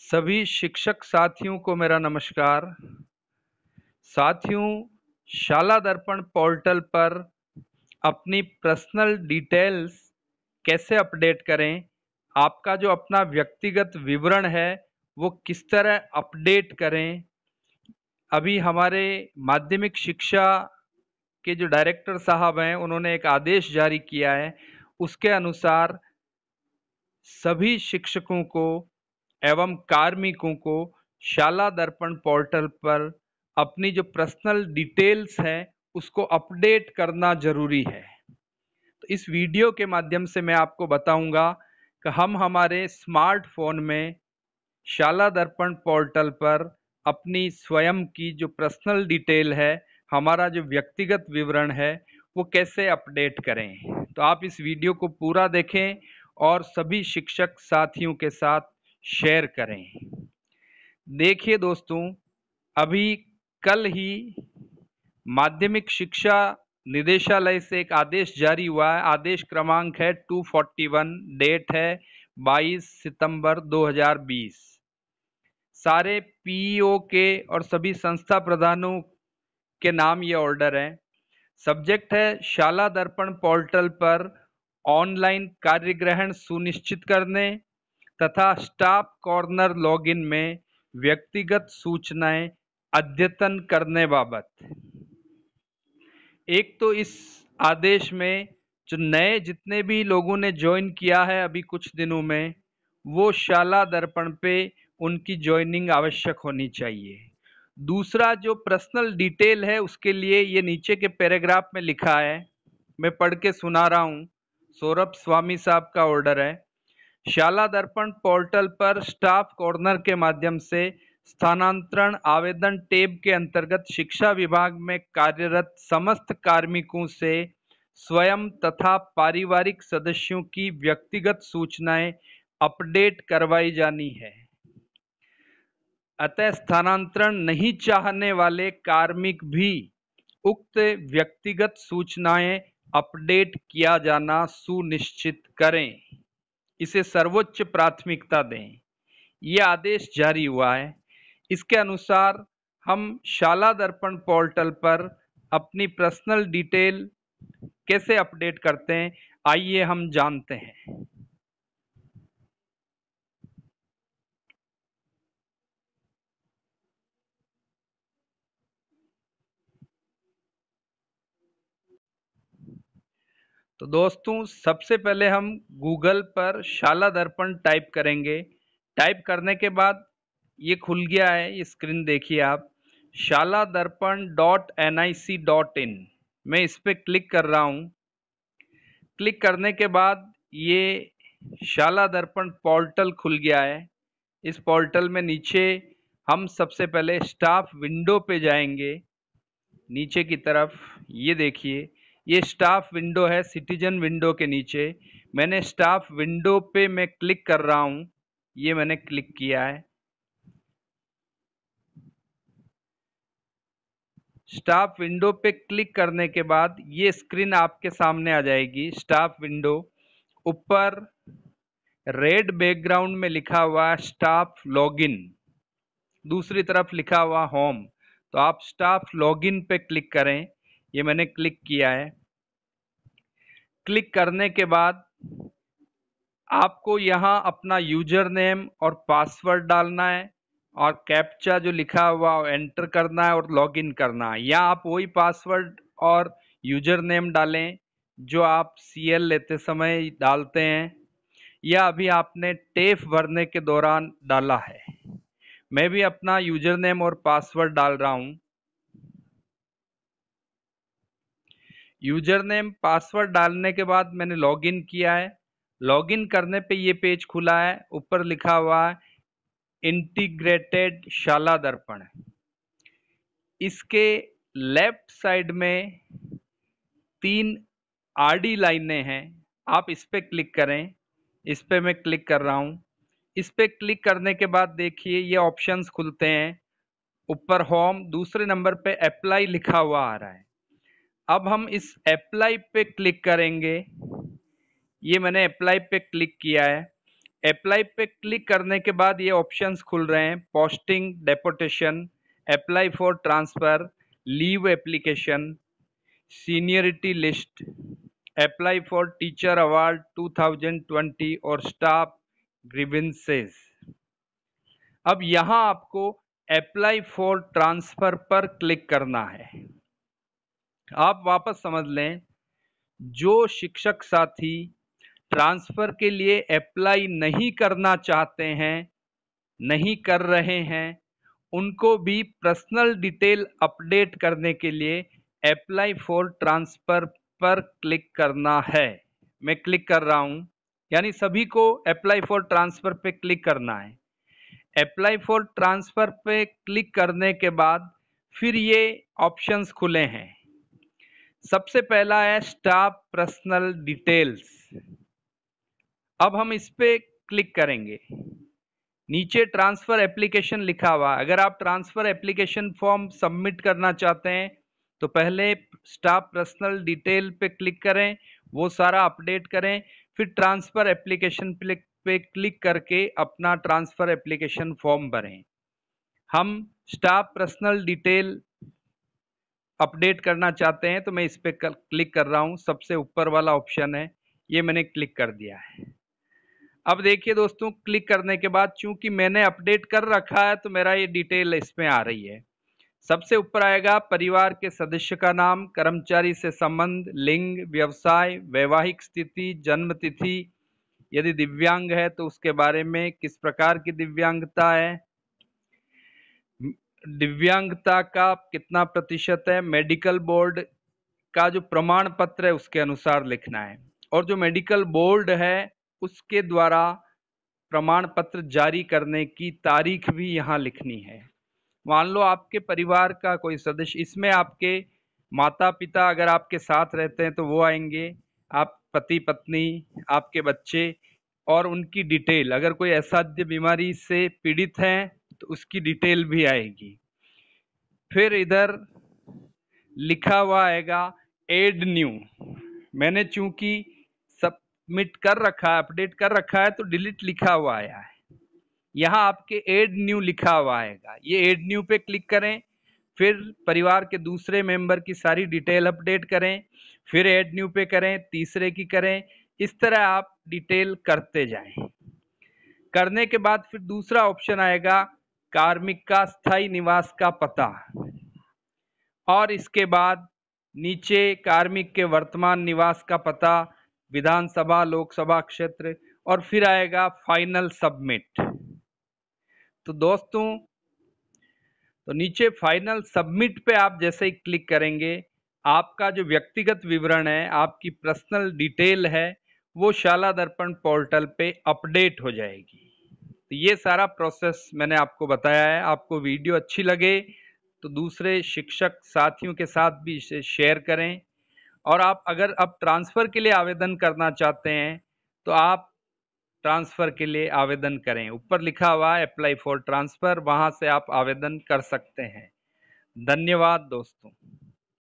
सभी शिक्षक साथियों को मेरा नमस्कार साथियों शाला दर्पण पोर्टल पर अपनी पर्सनल डिटेल्स कैसे अपडेट करें आपका जो अपना व्यक्तिगत विवरण है वो किस तरह अपडेट करें अभी हमारे माध्यमिक शिक्षा के जो डायरेक्टर साहब हैं उन्होंने एक आदेश जारी किया है उसके अनुसार सभी शिक्षकों को एवं कार्मिकों को शाला दर्पण पोर्टल पर अपनी जो पर्सनल डिटेल्स है उसको अपडेट करना जरूरी है तो इस वीडियो के माध्यम से मैं आपको बताऊंगा कि हम हमारे स्मार्टफोन में शाला दर्पण पोर्टल पर अपनी स्वयं की जो पर्सनल डिटेल है हमारा जो व्यक्तिगत विवरण है वो कैसे अपडेट करें तो आप इस वीडियो को पूरा देखें और सभी शिक्षक साथियों के साथ शेयर करें देखिए दोस्तों अभी कल ही माध्यमिक शिक्षा निदेशालय से एक आदेश जारी हुआ है आदेश क्रमांक है 241 डेट है 22 सितंबर 2020 सारे पीओ के और सभी संस्था प्रधानों के नाम ये ऑर्डर है सब्जेक्ट है शाला दर्पण पोर्टल पर ऑनलाइन कार्य ग्रहण सुनिश्चित करने तथा स्टाफ कॉर्नर लॉगिन में व्यक्तिगत सूचनाएं अद्यतन करने बाबत एक तो इस आदेश में जो नए जितने भी लोगों ने ज्वाइन किया है अभी कुछ दिनों में वो शाला दर्पण पे उनकी ज्वाइनिंग आवश्यक होनी चाहिए दूसरा जो पर्सनल डिटेल है उसके लिए ये नीचे के पैराग्राफ में लिखा है मैं पढ़ के सुना रहा हूँ सौरभ स्वामी साहब का ऑर्डर है शाला दर्पण पोर्टल पर स्टाफ कॉर्नर के माध्यम से स्थानांतरण आवेदन टेब के अंतर्गत शिक्षा विभाग में कार्यरत समस्त कार्मिकों से स्वयं तथा पारिवारिक सदस्यों की व्यक्तिगत सूचनाएं अपडेट करवाई जानी है अतः स्थानांतरण नहीं चाहने वाले कार्मिक भी उक्त व्यक्तिगत सूचनाएं अपडेट किया जाना सुनिश्चित करें इसे सर्वोच्च प्राथमिकता दें ये आदेश जारी हुआ है इसके अनुसार हम शाला दर्पण पोर्टल पर अपनी पर्सनल डिटेल कैसे अपडेट करते हैं आइए हम जानते हैं तो दोस्तों सबसे पहले हम गूगल पर शाला दर्पण टाइप करेंगे टाइप करने के बाद ये खुल गया है ये स्क्रीन देखिए आप Shala Darpan dot N I C dot in मैं इस पर क्लिक कर रहा हूँ क्लिक करने के बाद ये शाला दर्पण पोर्टल खुल गया है इस पोर्टल में नीचे हम सबसे पहले स्टाफ विंडो पे जाएंगे नीचे की तरफ ये देखिए ये स्टाफ विंडो है सिटीजन विंडो के नीचे मैंने स्टाफ विंडो पे मैं क्लिक कर रहा हूं ये मैंने क्लिक किया है स्टाफ विंडो पे क्लिक करने के बाद ये स्क्रीन आपके सामने आ जाएगी स्टाफ विंडो ऊपर रेड बैकग्राउंड में लिखा हुआ स्टाफ लॉगिन दूसरी तरफ लिखा हुआ होम तो आप स्टाफ लॉगिन पे क्लिक करें ये मैंने क्लिक किया है क्लिक करने के बाद आपको यहाँ अपना यूजर नेम और पासवर्ड डालना है और कैप्चा जो लिखा हुआ एंटर करना है और लॉगिन करना है या आप वही पासवर्ड और यूजर नेम डालें जो आप सीएल लेते समय डालते हैं या अभी आपने टेफ भरने के दौरान डाला है मैं भी अपना यूजर नेम और पासवर्ड डाल रहा हूँ यूजर नेम पासवर्ड डालने के बाद मैंने लॉगिन किया है लॉगिन करने पे ये पेज खुला है ऊपर लिखा हुआ है इंटीग्रेटेड शाला दर्पण इसके लेफ्ट साइड में तीन डी लाइनें हैं आप इस पर क्लिक करें इस पर मैं क्लिक कर रहा हूँ इस पर क्लिक करने के बाद देखिए ये ऑप्शंस खुलते हैं ऊपर होम दूसरे नंबर पे अप्लाई लिखा हुआ आ रहा है अब हम इस अप्लाई पे क्लिक करेंगे ये मैंने अप्लाई पे क्लिक किया है अप्लाई पे क्लिक करने के बाद ये ऑप्शंस खुल रहे हैं posting deputation apply for transfer leave application seniority list apply for teacher award 2020 और स्टाफ ग्रीवेंसेस अब यहाँ आपको अप्लाई फॉर ट्रांसफ़र पर क्लिक करना है आप वापस समझ लें जो शिक्षक साथी ट्रांसफ़र के लिए अप्लाई नहीं करना चाहते हैं नहीं कर रहे हैं उनको भी पर्सनल डिटेल अपडेट करने के लिए अप्लाई फॉर ट्रांसफ़र पर क्लिक करना है मैं क्लिक कर रहा हूं यानी सभी को अप्लाई फॉर ट्रांसफ़र पे क्लिक करना है अप्लाई फॉर ट्रांसफ़र पे क्लिक करने के बाद फिर ये ऑप्शंस खुले हैं सबसे पहला है स्टाफ पर्सनल डिटेल्स अब हम इस पर क्लिक करेंगे नीचे ट्रांसफ़र एप्लीकेशन लिखा हुआ अगर आप ट्रांसफ़र एप्लीकेशन फॉर्म सबमिट करना चाहते हैं तो पहले स्टाफ पर्सनल डिटेल पे क्लिक करें वो सारा अपडेट करें फिर ट्रांसफ़र एप्लीकेशन पे क्लिक करके अपना ट्रांसफ़र एप्लीकेशन फॉर्म भरें हम स्टाफ पर्सनल डिटेल अपडेट करना चाहते हैं तो मैं इस पर क्लिक कर रहा हूँ सबसे ऊपर वाला ऑप्शन है ये मैंने क्लिक कर दिया है अब देखिए दोस्तों क्लिक करने के बाद चूंकि मैंने अपडेट कर रखा है तो मेरा ये डिटेल इसमें आ रही है सबसे ऊपर आएगा परिवार के सदस्य का नाम कर्मचारी से संबंध लिंग व्यवसाय वैवाहिक स्थिति जन्म तिथि यदि दिव्यांग है तो उसके बारे में किस प्रकार की दिव्यांगता है दिव्यांगता का कितना प्रतिशत है मेडिकल बोर्ड का जो प्रमाण पत्र है उसके अनुसार लिखना है और जो मेडिकल बोर्ड है उसके द्वारा प्रमाण पत्र जारी करने की तारीख भी यहाँ लिखनी है मान लो आपके परिवार का कोई सदस्य इसमें आपके माता पिता अगर आपके साथ रहते हैं तो वो आएंगे आप पति पत्नी आपके बच्चे और उनकी डिटेल अगर कोई असाध्य बीमारी से पीड़ित हैं तो उसकी डिटेल भी आएगी फिर इधर लिखा हुआ आएगा एड न्यू मैंने चूंकि सबमिट कर रखा है अपडेट कर रखा है तो डिलीट लिखा हुआ आया है यहाँ आपके एड न्यू लिखा हुआ आएगा ये एड न्यू पे क्लिक करें फिर परिवार के दूसरे मेंबर की सारी डिटेल अपडेट करें फिर एड न्यू पे करें तीसरे की करें इस तरह आप डिटेल करते जाएं करने के बाद फिर दूसरा ऑप्शन आएगा कार्मिक का स्थाई निवास का पता और इसके बाद नीचे कार्मिक के वर्तमान निवास का पता विधानसभा लोकसभा क्षेत्र और फिर आएगा फाइनल सबमिट तो दोस्तों तो नीचे फाइनल सबमिट पे आप जैसे ही क्लिक करेंगे आपका जो व्यक्तिगत विवरण है आपकी पर्सनल डिटेल है वो शाला दर्पण पोर्टल पे अपडेट हो जाएगी तो ये सारा प्रोसेस मैंने आपको बताया है आपको वीडियो अच्छी लगे तो दूसरे शिक्षक साथियों के साथ भी इसे शेयर करें और आप अगर अब ट्रांसफ़र के लिए आवेदन करना चाहते हैं तो आप ट्रांसफ़र के लिए आवेदन करें ऊपर लिखा हुआ है अप्लाई फॉर ट्रांसफ़र वहाँ से आप आवेदन कर सकते हैं धन्यवाद दोस्तों